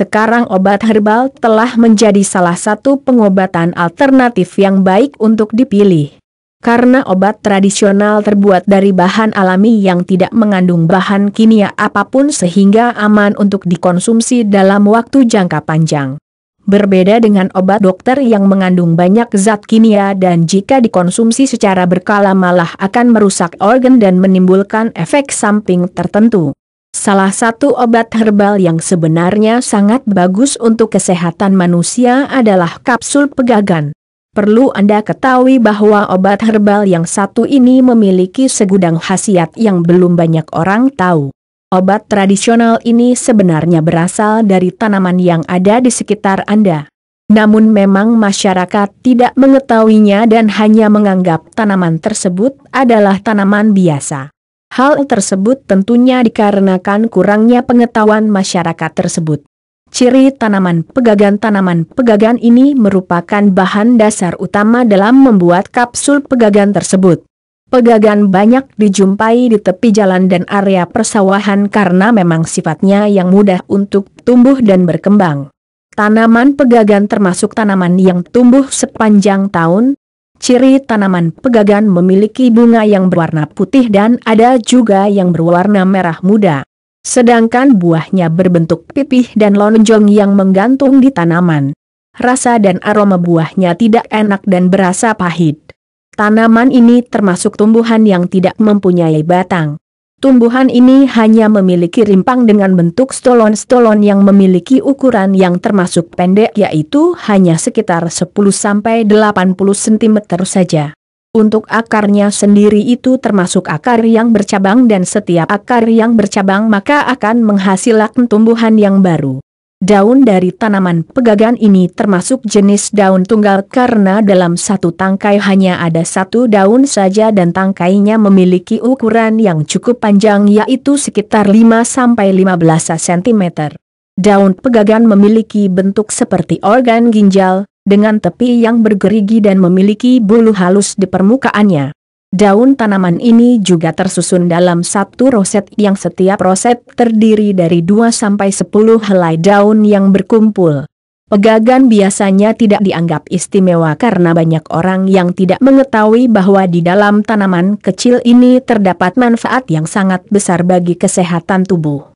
Sekarang obat herbal telah menjadi salah satu pengobatan alternatif yang baik untuk dipilih. Karena obat tradisional terbuat dari bahan alami yang tidak mengandung bahan kimia apapun sehingga aman untuk dikonsumsi dalam waktu jangka panjang. Berbeda dengan obat dokter yang mengandung banyak zat kimia dan jika dikonsumsi secara berkala malah akan merusak organ dan menimbulkan efek samping tertentu. Salah satu obat herbal yang sebenarnya sangat bagus untuk kesehatan manusia adalah kapsul pegagan. Perlu Anda ketahui bahwa obat herbal yang satu ini memiliki segudang khasiat yang belum banyak orang tahu. Obat tradisional ini sebenarnya berasal dari tanaman yang ada di sekitar Anda. Namun memang masyarakat tidak mengetahuinya dan hanya menganggap tanaman tersebut adalah tanaman biasa. Hal tersebut tentunya dikarenakan kurangnya pengetahuan masyarakat tersebut. Ciri tanaman pegagan Tanaman pegagan ini merupakan bahan dasar utama dalam membuat kapsul pegagan tersebut. Pegagan banyak dijumpai di tepi jalan dan area persawahan karena memang sifatnya yang mudah untuk tumbuh dan berkembang. Tanaman pegagan termasuk tanaman yang tumbuh sepanjang tahun, Ciri tanaman pegagan memiliki bunga yang berwarna putih dan ada juga yang berwarna merah muda. Sedangkan buahnya berbentuk pipih dan lonjong yang menggantung di tanaman. Rasa dan aroma buahnya tidak enak dan berasa pahit. Tanaman ini termasuk tumbuhan yang tidak mempunyai batang. Tumbuhan ini hanya memiliki rimpang dengan bentuk stolon-stolon yang memiliki ukuran yang termasuk pendek yaitu hanya sekitar 10-80 cm saja. Untuk akarnya sendiri itu termasuk akar yang bercabang dan setiap akar yang bercabang maka akan menghasilkan tumbuhan yang baru. Daun dari tanaman pegagan ini termasuk jenis daun tunggal karena dalam satu tangkai hanya ada satu daun saja dan tangkainya memiliki ukuran yang cukup panjang yaitu sekitar 5-15 cm. Daun pegagan memiliki bentuk seperti organ ginjal, dengan tepi yang bergerigi dan memiliki bulu halus di permukaannya. Daun tanaman ini juga tersusun dalam satu roset yang setiap roset terdiri dari 2-10 helai daun yang berkumpul. Pegagan biasanya tidak dianggap istimewa karena banyak orang yang tidak mengetahui bahwa di dalam tanaman kecil ini terdapat manfaat yang sangat besar bagi kesehatan tubuh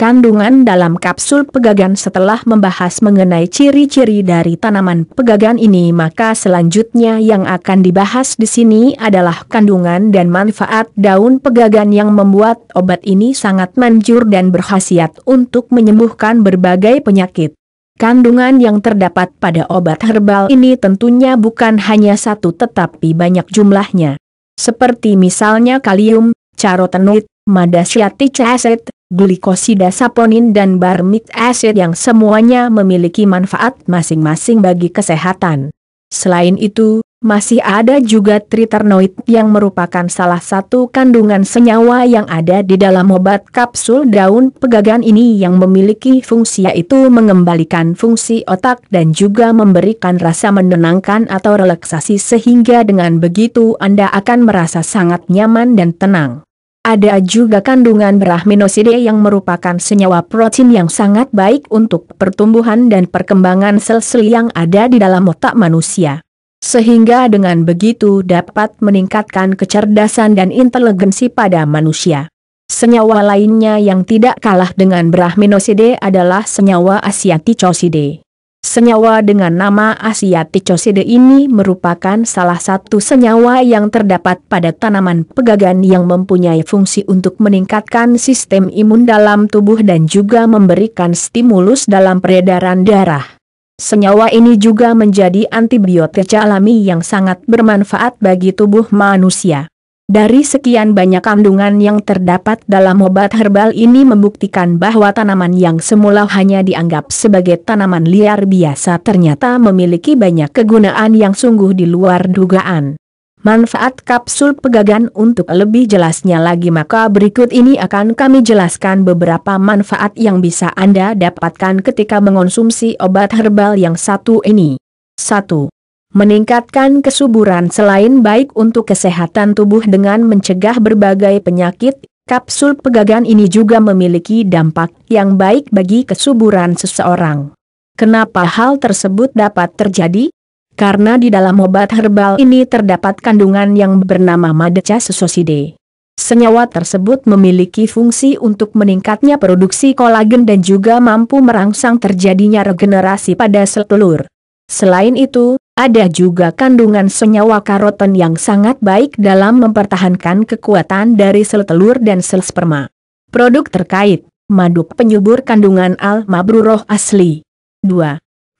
kandungan dalam kapsul pegagan setelah membahas mengenai ciri-ciri dari tanaman pegagan ini maka selanjutnya yang akan dibahas di sini adalah kandungan dan manfaat daun pegagan yang membuat obat ini sangat manjur dan berkhasiat untuk menyembuhkan berbagai penyakit. Kandungan yang terdapat pada obat herbal ini tentunya bukan hanya satu tetapi banyak jumlahnya. Seperti misalnya kalium, carotenoid, madasiatic acid, glikosida saponin dan barmic acid yang semuanya memiliki manfaat masing-masing bagi kesehatan. Selain itu, masih ada juga triternoid yang merupakan salah satu kandungan senyawa yang ada di dalam obat kapsul daun pegagan ini yang memiliki fungsi yaitu mengembalikan fungsi otak dan juga memberikan rasa menenangkan atau relaksasi sehingga dengan begitu Anda akan merasa sangat nyaman dan tenang ada juga kandungan berahminoside yang merupakan senyawa protein yang sangat baik untuk pertumbuhan dan perkembangan sel-sel yang ada di dalam otak manusia. Sehingga dengan begitu dapat meningkatkan kecerdasan dan inteligensi pada manusia. Senyawa lainnya yang tidak kalah dengan berahminoside adalah senyawa asiaticoside. Senyawa dengan nama Asiaticoside ini merupakan salah satu senyawa yang terdapat pada tanaman pegagan yang mempunyai fungsi untuk meningkatkan sistem imun dalam tubuh dan juga memberikan stimulus dalam peredaran darah. Senyawa ini juga menjadi antibiotik alami yang sangat bermanfaat bagi tubuh manusia. Dari sekian banyak kandungan yang terdapat dalam obat herbal ini membuktikan bahwa tanaman yang semula hanya dianggap sebagai tanaman liar biasa ternyata memiliki banyak kegunaan yang sungguh di luar dugaan. Manfaat kapsul pegagan untuk lebih jelasnya lagi maka berikut ini akan kami jelaskan beberapa manfaat yang bisa Anda dapatkan ketika mengonsumsi obat herbal yang satu ini. 1 meningkatkan kesuburan selain baik untuk kesehatan tubuh dengan mencegah berbagai penyakit, kapsul pegagan ini juga memiliki dampak yang baik bagi kesuburan seseorang. Kenapa hal tersebut dapat terjadi? Karena di dalam obat herbal ini terdapat kandungan yang bernama Madeca Sososide. Senyawa tersebut memiliki fungsi untuk meningkatnya produksi kolagen dan juga mampu merangsang terjadinya regenerasi pada sel telur. Selain itu, ada juga kandungan senyawa karoten yang sangat baik dalam mempertahankan kekuatan dari sel telur dan sel sperma. Produk terkait, Madu penyubur kandungan al-mabruroh asli. 2.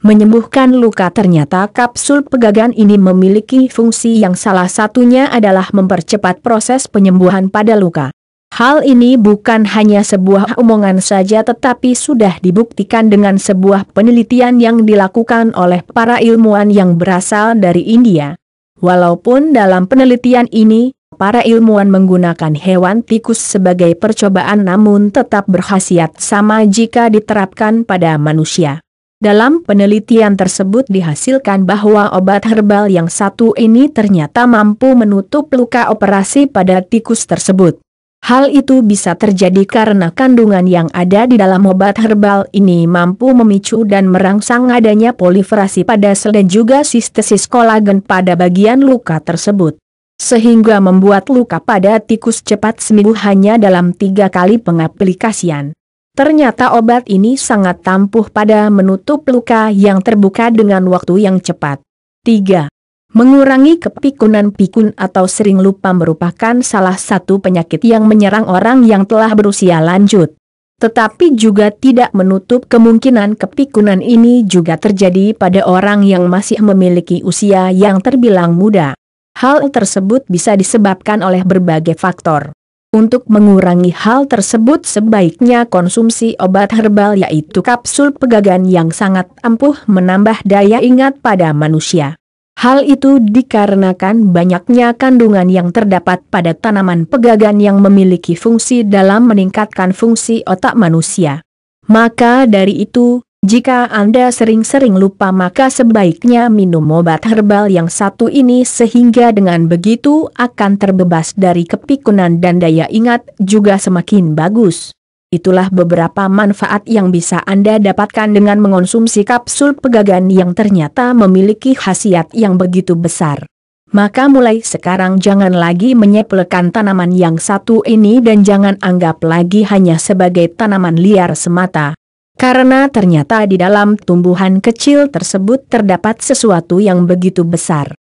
Menyembuhkan luka ternyata kapsul pegagan ini memiliki fungsi yang salah satunya adalah mempercepat proses penyembuhan pada luka. Hal ini bukan hanya sebuah omongan saja tetapi sudah dibuktikan dengan sebuah penelitian yang dilakukan oleh para ilmuwan yang berasal dari India. Walaupun dalam penelitian ini, para ilmuwan menggunakan hewan tikus sebagai percobaan namun tetap berkhasiat sama jika diterapkan pada manusia. Dalam penelitian tersebut dihasilkan bahwa obat herbal yang satu ini ternyata mampu menutup luka operasi pada tikus tersebut. Hal itu bisa terjadi karena kandungan yang ada di dalam obat herbal ini mampu memicu dan merangsang adanya poliferasi pada sel dan juga sistesis kolagen pada bagian luka tersebut. Sehingga membuat luka pada tikus cepat sembuh hanya dalam tiga kali pengaplikasian. Ternyata obat ini sangat tampuh pada menutup luka yang terbuka dengan waktu yang cepat. 3. Mengurangi kepikunan pikun atau sering lupa merupakan salah satu penyakit yang menyerang orang yang telah berusia lanjut. Tetapi juga tidak menutup kemungkinan kepikunan ini juga terjadi pada orang yang masih memiliki usia yang terbilang muda. Hal tersebut bisa disebabkan oleh berbagai faktor. Untuk mengurangi hal tersebut sebaiknya konsumsi obat herbal yaitu kapsul pegagan yang sangat ampuh menambah daya ingat pada manusia. Hal itu dikarenakan banyaknya kandungan yang terdapat pada tanaman pegagan yang memiliki fungsi dalam meningkatkan fungsi otak manusia. Maka dari itu, jika Anda sering-sering lupa maka sebaiknya minum obat herbal yang satu ini sehingga dengan begitu akan terbebas dari kepikunan dan daya ingat juga semakin bagus. Itulah beberapa manfaat yang bisa Anda dapatkan dengan mengonsumsi kapsul pegagan yang ternyata memiliki khasiat yang begitu besar. Maka mulai sekarang jangan lagi menyepelekan tanaman yang satu ini dan jangan anggap lagi hanya sebagai tanaman liar semata. Karena ternyata di dalam tumbuhan kecil tersebut terdapat sesuatu yang begitu besar.